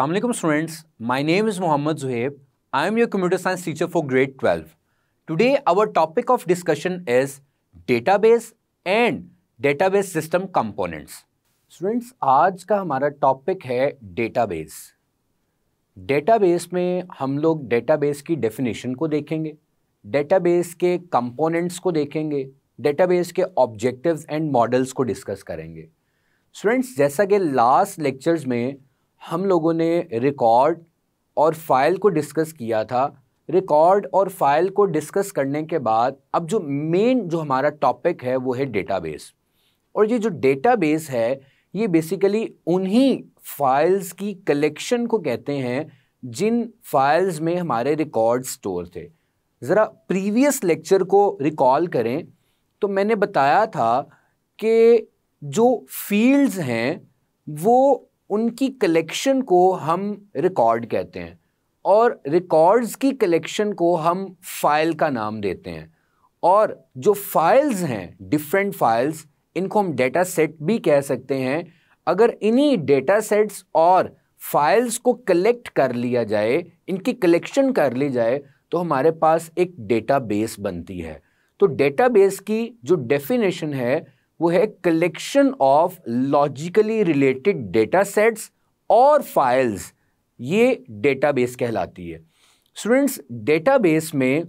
Aslam students my name is Mohammad Juhaib I am your computer science teacher for grade twelve today our topic of discussion is database and database system components students आज का हमारा topic है database database में हम लोग database की definition को देखेंगे डेटाबेस के कंपोनेंट्स को देखेंगे डेटाबेस के ऑब्जेक्टिव एंड मॉडल्स को डिस्कस करेंगे स्टूडेंट्स जैसा कि लास्ट लेक्चर्स में हम लोगों ने रिकॉर्ड और फाइल को डिस्कस किया था रिकॉर्ड और फाइल को डिस्कस करने के बाद अब जो मेन जो हमारा टॉपिक है वो है डेटाबेस और ये जो डेटाबेस है ये बेसिकली उन्हीं फाइल्स की कलेक्शन को कहते हैं जिन फाइल्स में हमारे रिकॉर्ड स्टोर थे ज़रा प्रीवियस लेक्चर को रिकॉल करें तो मैंने बताया था कि जो फील्ड्स हैं वो उनकी कलेक्शन को हम रिकॉर्ड कहते हैं और रिकॉर्ड्स की कलेक्शन को हम फाइल का नाम देते हैं और जो फाइल्स हैं डिफरेंट फाइल्स इनको हम डेटा सेट भी कह सकते हैं अगर इन्हीं डेटा सेट्स और फाइल्स को कलेक्ट कर लिया जाए इनकी कलेक्शन कर ली जाए तो हमारे पास एक डेटाबेस बनती है तो डेटाबेस की जो डेफिनेशन है वो है collection of logically related data sets और फाइल्स ये डेटाबेस कहलाती है स्टूडेंट्स डेटाबेस में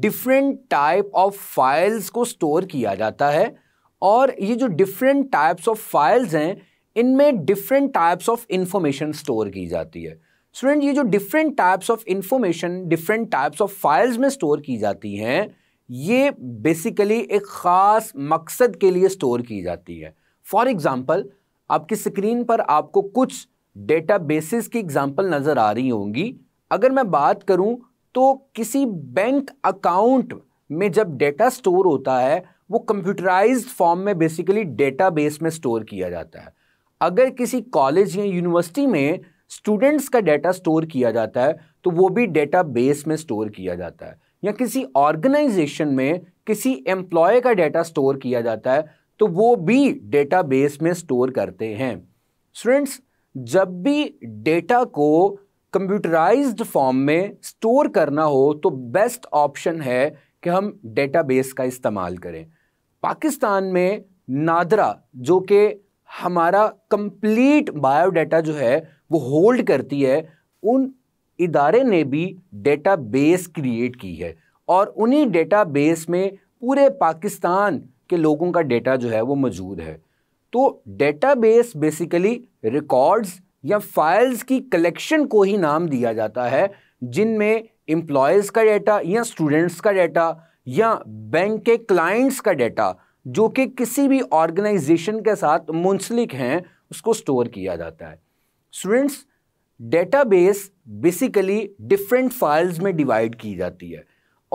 डिफरेंट टाइप ऑफ फाइल्स को स्टोर किया जाता है और ये जो डिफरेंट टाइप्स ऑफ फाइल्स हैं इनमें different types of information store की जाती है स्टूडेंट ये जो different types of information different types of files में स्टोर की जाती हैं ये बेसिकली एक ख़ास मकसद के लिए स्टोर की जाती है फॉर एग्ज़ाम्पल आपकी स्क्रीन पर आपको कुछ डेटा बेसिस की एग्ज़ाम्पल नज़र आ रही होंगी अगर मैं बात करूं तो किसी बैंक अकाउंट में जब डेटा स्टोर होता है वो कंप्यूटराइज्ड फॉर्म में बेसिकली डेटाबेस में स्टोर किया जाता है अगर किसी कॉलेज या यूनिवर्सिटी में स्टूडेंट्स का डेटा स्टोर किया जाता है तो वो भी डेटा बेस में स्टोर किया जाता है या किसी ऑर्गेनाइजेशन में किसी एम्प्लॉय का डेटा स्टोर किया जाता है तो वो भी डेटाबेस में स्टोर करते हैं स्टूडेंट्स जब भी डेटा को कंप्यूटराइज्ड फॉर्म में स्टोर करना हो तो बेस्ट ऑप्शन है कि हम डेटाबेस का इस्तेमाल करें पाकिस्तान में नादरा जो कि हमारा कंप्लीट बायोडाटा जो है वो होल्ड करती है उन इदारे ने भी डेटा बेस क्रिएट की है और उन्हीं डेटा बेस में पूरे पाकिस्तान के लोगों का डेटा जो है वो मौजूद है तो डेटा बेस बेसिकली रिकॉर्ड्स या फाइल्स की कलेक्शन को ही नाम दिया जाता है जिनमें एम्प्लॉयज़ का डेटा या स्टूडेंट्स का डेटा या बैंक के क्लाइंट्स का डेटा जो कि किसी भी ऑर्गेनाइजेशन के साथ मुंसलिक हैं उसको स्टोर किया जाता है students database basically different files में डिवाइड की जाती है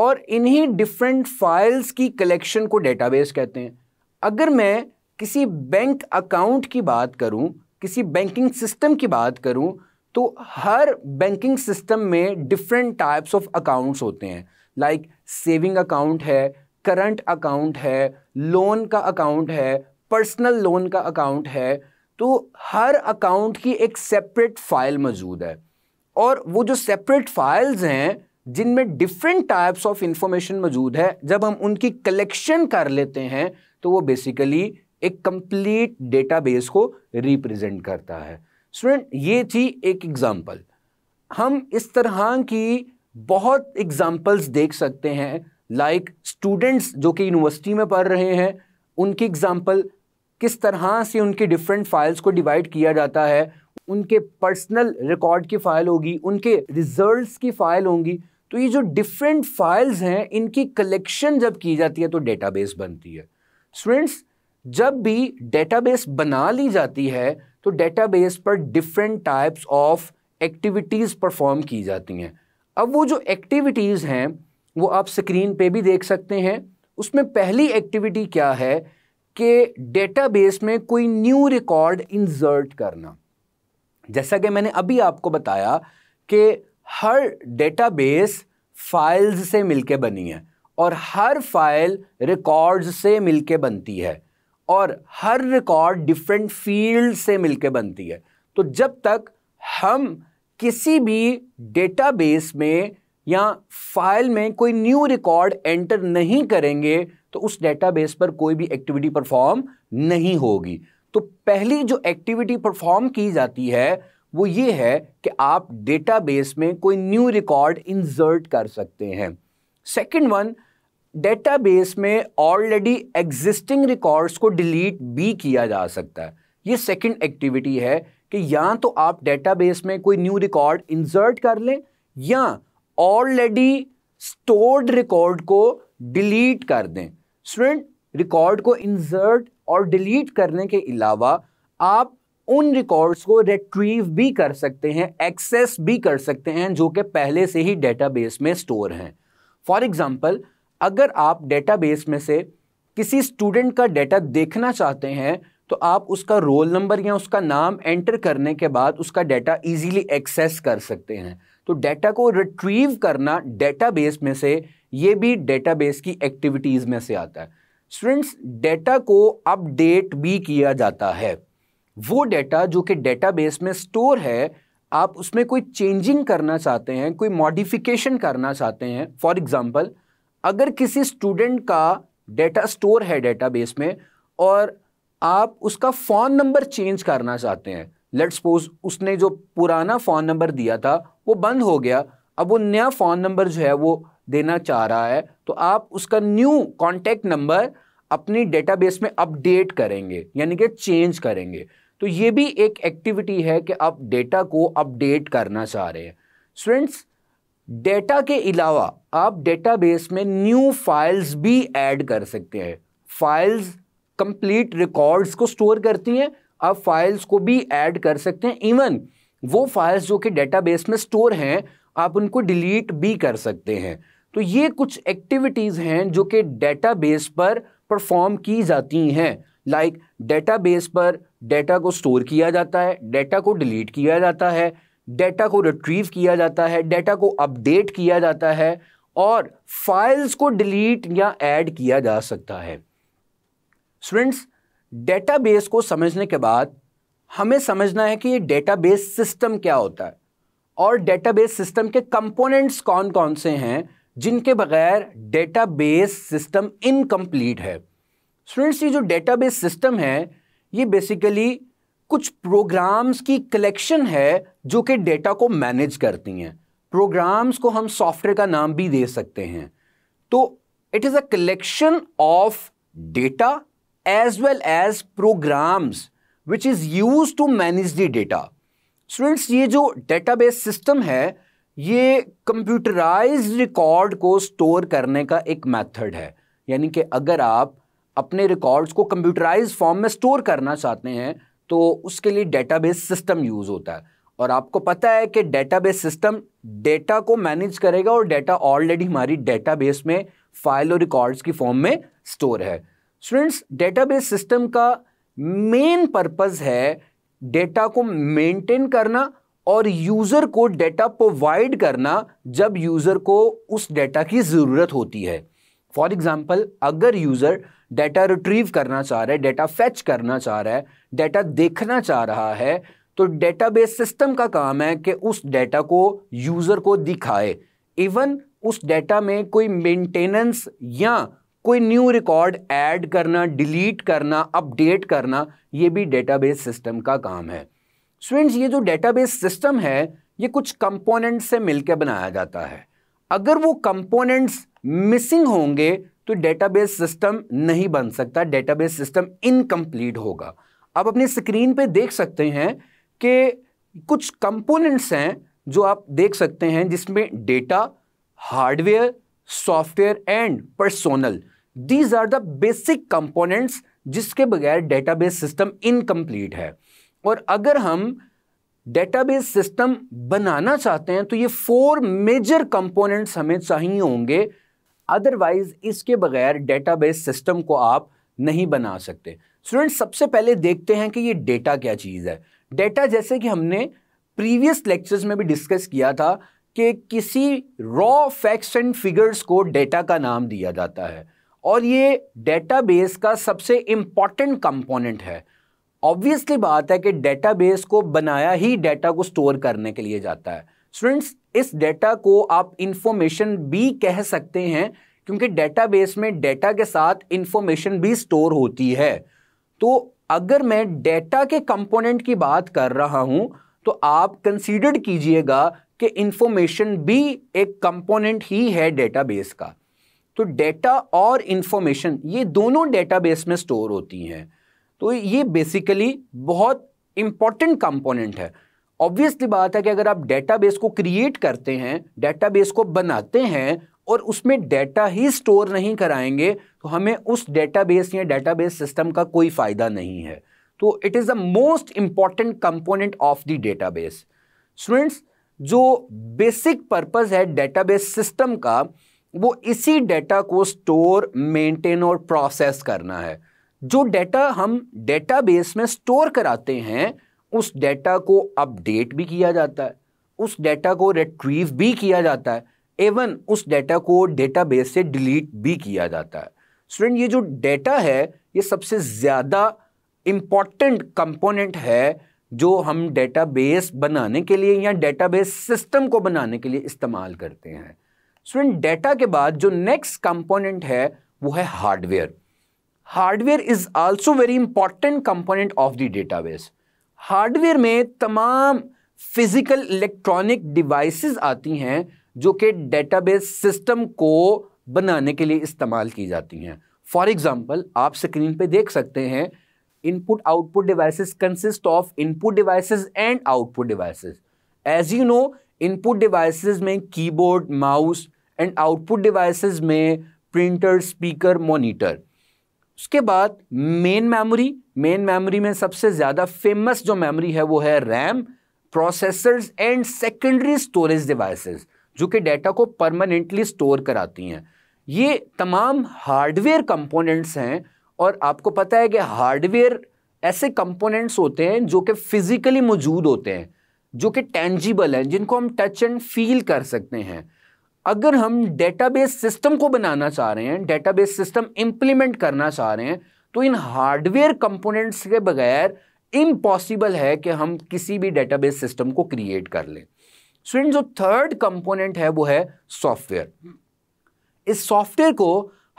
और इन्हीं डिफरेंट फाइल्स की कलेक्शन को डेटाबेस कहते हैं अगर मैं किसी बैंक अकाउंट की बात करूं किसी बैंकिंग सिस्टम की बात करूं तो हर बैंकिंग सिस्टम में डिफरेंट टाइप्स ऑफ अकाउंट्स होते हैं लाइक सेविंग अकाउंट है करंट अकाउंट है लोन का अकाउंट है पर्सनल लोन का अकाउंट है तो हर अकाउंट की एक सेपरेट फाइल मौजूद है और वो जो सेपरेट फाइल्स हैं जिनमें डिफरेंट टाइप्स ऑफ इंफॉर्मेशन मौजूद है जब हम उनकी कलेक्शन कर लेते हैं तो वो बेसिकली एक कंप्लीट डेटाबेस को रिप्रेजेंट करता है स्टूडेंट ये थी एक एग्ज़ाम्पल हम इस तरह की बहुत एग्ज़ाम्पल्स देख सकते हैं लाइक like स्टूडेंट्स जो कि यूनिवर्सिटी में पढ़ रहे हैं उनकी एग्ज़ाम्पल किस तरह से उनके डिफरेंट फाइल्स को डिवाइड किया जाता है उनके पर्सनल रिकॉर्ड की फ़ाइल होगी उनके रिजल्ट्स की फ़ाइल होंगी तो ये जो डिफरेंट फाइल्स हैं इनकी कलेक्शन जब की जाती है तो डेटाबेस बनती है स्टूडेंट्स जब भी डेटाबेस बना ली जाती है तो डेटाबेस पर different types of activities perform की जाती हैं अब वो जो एक्टिविटीज़ हैं वो आप स्क्रीन पे भी देख सकते हैं उसमें पहली एक्टिविटी क्या है के डेटाबेस में कोई न्यू रिकॉर्ड इंसर्ट करना जैसा कि मैंने अभी आपको बताया कि हर डेटाबेस फाइल्स से मिलके बनी है और हर फाइल रिकॉर्ड्स से मिलके बनती है और हर रिकॉर्ड डिफरेंट फील्ड से मिलके बनती है तो जब तक हम किसी भी डेटाबेस में या फाइल में कोई न्यू रिकॉर्ड एंटर नहीं करेंगे तो उस डेटाबेस पर कोई भी एक्टिविटी परफॉर्म नहीं होगी तो पहली जो एक्टिविटी परफॉर्म की जाती है वो ये है कि आप डेटाबेस में कोई न्यू रिकॉर्ड इंसर्ट कर सकते हैं सेकंड वन डेटाबेस में ऑलरेडी एग्जिस्टिंग रिकॉर्ड्स को डिलीट भी किया जा सकता है ये सेकंड एक्टिविटी है कि या तो आप डेटाबेस में कोई न्यू रिकॉर्ड इंसर्ट कर लें या ऑलरेडी स्टोर्ड रिकॉर्ड को डिलीट कर दें स्टूडेंट रिकॉर्ड को इंसर्ट और डिलीट करने के अलावा आप उन रिकॉर्ड्स को रिट्रीव भी कर सकते हैं एक्सेस भी कर सकते हैं जो कि पहले से ही डेटाबेस में स्टोर हैं फॉर एग्ज़ाम्पल अगर आप डेटाबेस में से किसी स्टूडेंट का डेटा देखना चाहते हैं तो आप उसका रोल नंबर या उसका नाम एंटर करने के बाद उसका डेटा इजीली एक्सेस कर सकते हैं तो डेटा को रिट्रीव करना डेटाबेस में से ये भी डेटाबेस की एक्टिविटीज़ में से आता है स्टूडेंट्स डेटा को अपडेट भी किया जाता है वो डेटा जो कि डेटाबेस में स्टोर है आप उसमें कोई चेंजिंग करना चाहते हैं कोई मॉडिफिकेशन करना चाहते हैं फॉर एग्ज़ाम्पल अगर किसी स्टूडेंट का डेटा स्टोर है डेटाबेस में और आप उसका फ़ोन नंबर चेंज करना चाहते हैं लेट सपोज उसने जो पुराना फ़ोन नंबर दिया था वो बंद हो गया अब वो नया फ़ोन नंबर जो है वो देना चाह रहा है तो आप उसका न्यू कॉन्टैक्ट नंबर अपनी डेटाबेस में अपडेट करेंगे यानी कि चेंज करेंगे तो ये भी एक एक्टिविटी है कि आप डेटा को अपडेट करना चाह रहे हैं स्टूडेंट्स डेटा के अलावा आप डेटाबेस में न्यू फाइल्स भी ऐड कर सकते हैं फाइल्स कंप्लीट रिकॉर्ड्स को स्टोर करती हैं आप फाइल्स को भी ऐड कर सकते हैं इवन वो फाइल्स जो कि डेटाबेस में स्टोर हैं आप उनको डिलीट भी कर सकते हैं तो ये कुछ एक्टिविटीज़ हैं जो कि डेटाबेस पर परफॉर्म की जाती हैं लाइक डेटाबेस पर डेटा को स्टोर किया जाता है डेटा को डिलीट किया जाता है डेटा को रिट्रीव किया जाता है डेटा को अपडेट किया जाता है और फाइल्स को डिलीट या ऐड किया जा सकता है स्टूडेंट्स डेटाबेस को समझने के बाद हमें समझना है कि ये डेटाबेस सिस्टम क्या होता है और डेटाबेस सिस्टम के कंपोनेंट्स कौन कौन से हैं जिनके बगैर डेटाबेस सिस्टम इनकम्प्लीट है स्टूडेंट्स ये जो डेटाबेस सिस्टम है ये बेसिकली कुछ प्रोग्राम्स की कलेक्शन है जो कि डेटा को मैनेज करती हैं प्रोग्राम्स को हम सॉफ्टवेयर का नाम भी दे सकते हैं तो it is a collection of data as well as programs which is used to manage the data. Students, ये जो database system है ये computerized record को store करने का एक method है यानी कि अगर आप अपने रिकॉर्ड्स को कंप्यूटराइज फॉर्म में स्टोर करना चाहते हैं तो उसके लिए डेटाबेस सिस्टम यूज़ होता है और आपको पता है कि डेटाबेस सिस्टम डेटा को मैनेज करेगा और डेटा ऑलरेडी हमारी डेटाबेस में फाइल और रिकॉर्ड्स की फॉर्म में स्टोर है स्टूडेंट्स डेटाबेस सिस्टम का मेन पर्पस है डेटा को मेंटेन करना और यूज़र को डेटा प्रोवाइड करना जब यूज़र को उस डेटा की ज़रूरत होती है फॉर एग्ज़ाम्पल अगर यूज़र डेटा रिट्रीव करना चाह रहा है डेटा फैच करना चाह रहा है डेटा देखना चाह रहा है तो डेटाबेस सिस्टम का काम है कि उस डेटा को यूज़र को दिखाए इवन उस डेटा में कोई मेंटेनेंस या कोई न्यू रिकॉर्ड ऐड करना डिलीट करना अपडेट करना ये भी डेटाबेस सिस्टम का काम है स्टूडेंट्स ये जो डेटाबेस सिस्टम है ये कुछ कंपोनेंट्स से मिलकर बनाया जाता है अगर वो कंपोनेंट्स मिसिंग होंगे तो डेटाबेस सिस्टम नहीं बन सकता डेटाबेस सिस्टम इनकम्प्लीट होगा आप अपनी स्क्रीन पे देख सकते हैं कि कुछ कंपोनेंट्स हैं जो आप देख सकते हैं जिसमें data hardware software and personnel these are the basic components जिसके बगैर डेटाबेस सिस्टम इनकम्प्लीट है और अगर हम डेटाबेस सिस्टम बनाना चाहते हैं तो ये फोर मेजर कंपोनेंट्स हमें चाहिए होंगे अदरवाइज इसके बगैर डेटाबेस सिस्टम को आप नहीं बना सकते स्टूडेंट्स सबसे पहले देखते हैं कि ये डेटा क्या चीज़ है डेटा जैसे कि हमने प्रीवियस लेक्चर्स में भी डिस्कस किया था कि किसी रॉ फैक्ट्स एंड फिगर्स को डेटा का नाम दिया जाता है और ये डेटाबेस का सबसे इम्पॉर्टेंट कंपोनेंट है ऑब्वियसली बात है कि डेटाबेस को बनाया ही डेटा को स्टोर करने के लिए जाता है स्टूडेंट्स इस डेटा को आप इंफॉर्मेशन भी कह सकते हैं क्योंकि डेटाबेस में डेटा के साथ इंफॉर्मेशन भी स्टोर होती है तो अगर मैं डेटा के कंपोनेंट की बात कर रहा हूं तो आप कंसीडर कीजिएगा कि इंफॉर्मेशन भी एक कंपोनेंट ही है डेटाबेस का तो डेटा और इंफॉर्मेशन ये दोनों डेटाबेस में स्टोर होती हैं तो ये बेसिकली बहुत इंपॉर्टेंट कंपोनेंट है ऑब्वियसली बात है कि अगर आप डेटाबेस को क्रिएट करते हैं डेटाबेस को बनाते हैं और उसमें डेटा ही स्टोर नहीं कराएंगे तो हमें उस डेटाबेस या डेटाबेस सिस्टम का कोई फ़ायदा नहीं है तो it is the most important component of the database students जो बेसिक पर्पज़ है डेटाबेस सिस्टम का वो इसी डेटा को स्टोर मेंटेन और प्रोसेस करना है जो डेटा हम डेटाबेस में स्टोर कराते हैं उस डेटा को अपडेट भी किया जाता है उस डेटा को रिट्रीव भी किया जाता है एवन उस डेटा को डेटाबेस से डिलीट भी किया जाता है स्टूडेंट ये जो डेटा है ये सबसे ज़्यादा इम्पॉर्टेंट कंपोनेंट है जो हम डेटाबेस बनाने के लिए या डेटाबेस सिस्टम को बनाने के लिए इस्तेमाल करते हैं स्टूडेंट डेटा के बाद जो नेक्स्ट कंपोनेंट है वो है hardware hardware is also very important component of the database hardware में तमाम फिजिकल इलेक्ट्रॉनिक डिवाइसेस आती हैं जो कि डेटाबेस सिस्टम को बनाने के लिए इस्तेमाल की जाती हैं फॉर एग्जाम्पल आप स्क्रीन पे देख सकते हैं input output devices consist of input devices and output devices as you know input devices में keyboard mouse and output devices में प्रिंटर स्पीकर मॉनिटर उसके बाद मेन मेमोरी मेन मेमोरी में सबसे ज़्यादा फेमस जो मेमोरी है वो है RAM processors and secondary storage devices जो कि डाटा को परमानेंटली स्टोर कराती हैं ये तमाम हार्डवेयर कंपोनेंट्स हैं और आपको पता है कि हार्डवेयर ऐसे कंपोनेंट्स होते हैं जो कि फिज़िकली मौजूद होते हैं जो कि टेंजिबल हैं जिनको हम टच एंड फील कर सकते हैं अगर हम डेटाबेस सिस्टम को बनाना चाह रहे हैं डेटाबेस सिस्टम इम्प्लीमेंट करना चाह रहे हैं तो इन हार्डवेयर कंपोनेंट्स के बगैर इम्पॉसिबल है कि हम किसी भी डेटाबेस सिस्टम को क्रिएट कर लें स्टूडेंट जो थर्ड कंपोनेंट है वो है सॉफ्टवेयर इस सॉफ्टवेयर को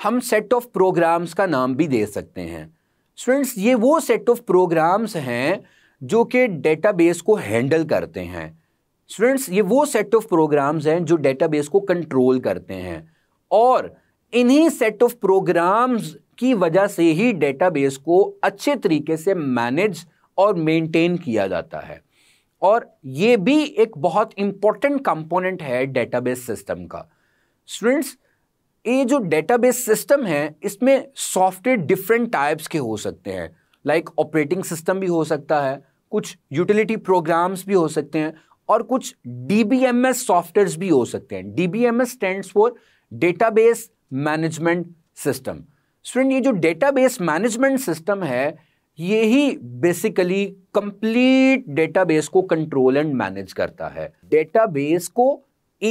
हम सेट ऑफ प्रोग्राम्स का नाम भी दे सकते हैं स्टूडेंट्स ये वो सेट ऑफ प्रोग्राम्स हैं जो कि डेटाबेस को हैंडल करते हैं स्टूडेंट्स ये वो सेट ऑफ प्रोग्राम्स हैं जो डेटाबेस को कंट्रोल करते हैं और इन्हीं सेट ऑफ प्रोग्राम्स की वजह से ही डेटाबेस को अच्छे तरीके से मैनेज और मेंटेन किया जाता है और ये भी एक बहुत इम्पॉर्टेंट कंपोनेंट है डेटाबेस सिस्टम का स्टूडेंट्स ये जो डेटाबेस सिस्टम है इसमें सॉफ्टवेयर डिफरेंट टाइप्स के हो सकते हैं लाइक ऑपरेटिंग सिस्टम भी हो सकता है कुछ यूटिलिटी प्रोग्राम्स भी हो सकते हैं और कुछ डीबीएमएस सॉफ्टवेयर भी हो सकते हैं DBMS stand for database management system student ये जो डेटाबेस मैनेजमेंट सिस्टम है ये ही बेसिकली कंप्लीट डेटाबेस को कंट्रोल एंड मैनेज करता है डेटाबेस को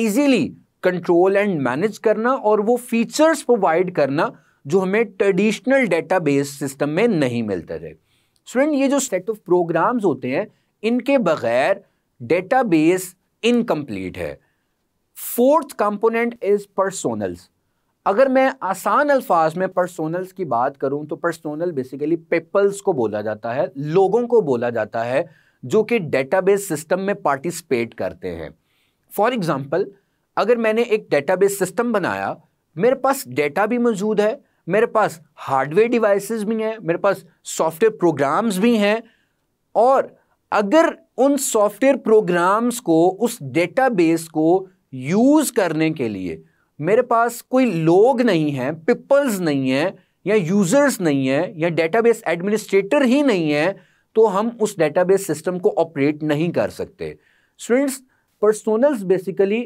इजीली कंट्रोल एंड मैनेज करना और वो फीचर्स प्रोवाइड करना जो हमें ट्रेडिशनल डेटाबेस सिस्टम में नहीं मिलते थे स्टूडेंट ये जो सेट ऑफ प्रोग्राम्स होते हैं इनके बगैर डेटाबेस इनकम्प्लीट है फोर्थ कंपोनेंट इज पर्सोनल्स अगर मैं आसान अल्फाज में पर्सोनल्स की बात करूं तो पर्सोनल बेसिकली पीपल्स को बोला जाता है लोगों को बोला जाता है जो कि डेटाबेस सिस्टम में पार्टिसिपेट करते हैं फॉर एग्ज़ाम्पल अगर मैंने एक डेटाबेस सिस्टम बनाया मेरे पास डेटा भी मौजूद है मेरे पास हार्डवेयर डिवाइसेस भी हैं मेरे पास सॉफ्टवेयर प्रोग्राम्स भी हैं और अगर उन सॉफ्टवेयर प्रोग्राम्स को उस डेटाबेस को यूज़ करने के लिए मेरे पास कोई लोग नहीं हैं पीपल्स नहीं हैं या यूज़र्स नहीं हैं या डेटाबेस एडमिनिस्ट्रेटर ही नहीं है तो हम उस डेटाबेस सिस्टम को ऑपरेट नहीं कर सकते स्टूडेंट्स पर्सोनल्स बेसिकली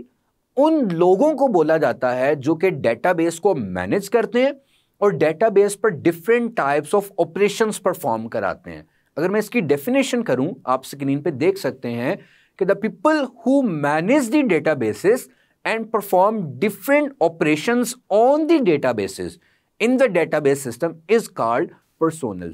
उन लोगों को बोला जाता है जो कि डेटाबेस को मैनेज करते हैं और डेटा बेस पर different types of operation perform कराते हैं अगर मैं इसकी डेफिनेशन करूं आप स्क्रीन पे देख सकते हैं कि the people who manage the databases and perform different operation on the data in the database system is called personnel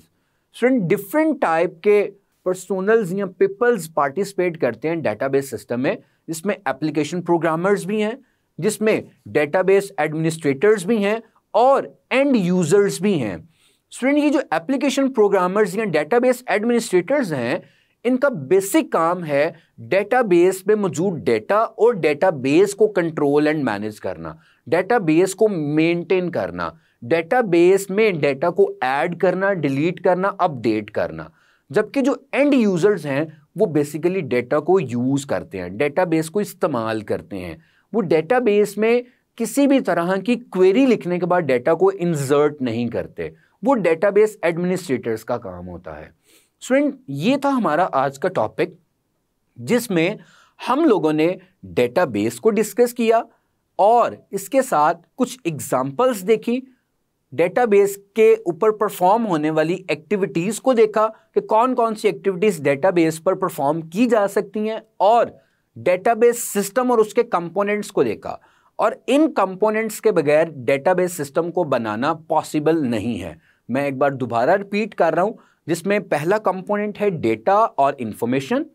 student different type के पर्सोनल्स या पीपल्स पार्टिसिपेट करते हैं बेस सिस्टम में जिसमें एप्लीकेशन प्रोग्रामर्स भी हैं जिसमें data base administrators भी हैं और एंड यूज़र्स भी हैं स्टूडेंट ये जो एप्लीकेशन प्रोग्रामर्स या डेटाबेस एडमिनिस्ट्रेटर्स हैं इनका बेसिक काम है डेटाबेस में मौजूद डेटा और डेटाबेस को कंट्रोल एंड मैनेज करना डेटाबेस को मेंटेन करना डेटाबेस में डेटा को ऐड करना डिलीट करना अपडेट करना जबकि जो एंड यूज़र्स हैं वो बेसिकली डेटा को यूज़ करते हैं डेटाबेस को इस्तेमाल करते हैं वो डेटाबेस में किसी भी तरह की क्वेरी लिखने के बाद डेटा को इंसर्ट नहीं करते वो डेटाबेस एडमिनिस्ट्रेटर्स का काम होता है स्टूडेंट ये था हमारा आज का टॉपिक जिसमें हम लोगों ने डेटाबेस को डिस्कस किया और इसके साथ कुछ एग्जाम्पल्स देखी डेटाबेस के ऊपर परफॉर्म होने वाली एक्टिविटीज़ को देखा कि कौन कौन सी एक्टिविटीज़ डेटाबेस पर परफॉर्म की जा सकती हैं और डेटाबेस सिस्टम और उसके कंपोनेंट्स को देखा और इन कंपोनेंट्स के बगैर डेटाबेस सिस्टम को बनाना पॉसिबल नहीं है मैं एक बार दोबारा रिपीट कर रहा हूं जिसमें पहला कंपोनेंट है डेटा और information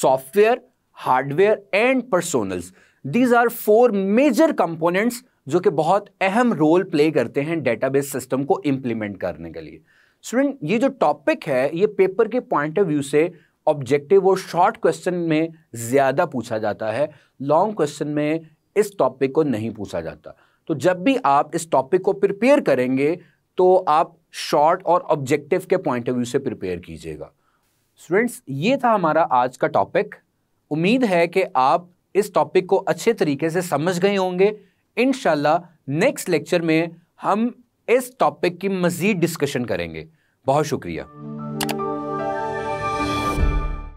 software hardware and personnels these are four major components जो कि बहुत अहम रोल प्ले करते हैं डेटाबेस सिस्टम को इंप्लीमेंट करने के लिए स्टूडेंट ये जो टॉपिक है ये पेपर के पॉइंट ऑफ व्यू से ऑब्जेक्टिव और शॉर्ट क्वेश्चन में ज़्यादा पूछा जाता है लॉन्ग क्वेश्चन में इस टॉपिक को नहीं पूछा जाता तो जब भी आप इस टॉपिक को प्रिपेयर करेंगे तो आप शॉर्ट और ऑब्जेक्टिव के पॉइंट ऑफ व्यू से प्रिपेयर कीजिएगा स्टूडेंट्स ये था हमारा आज का टॉपिक उम्मीद है कि आप इस टॉपिक को अच्छे तरीके से समझ गए होंगे इन नेक्स्ट लेक्चर में हम इस टॉपिक की मज़ीद डिस्कशन करेंगे बहुत शुक्रिया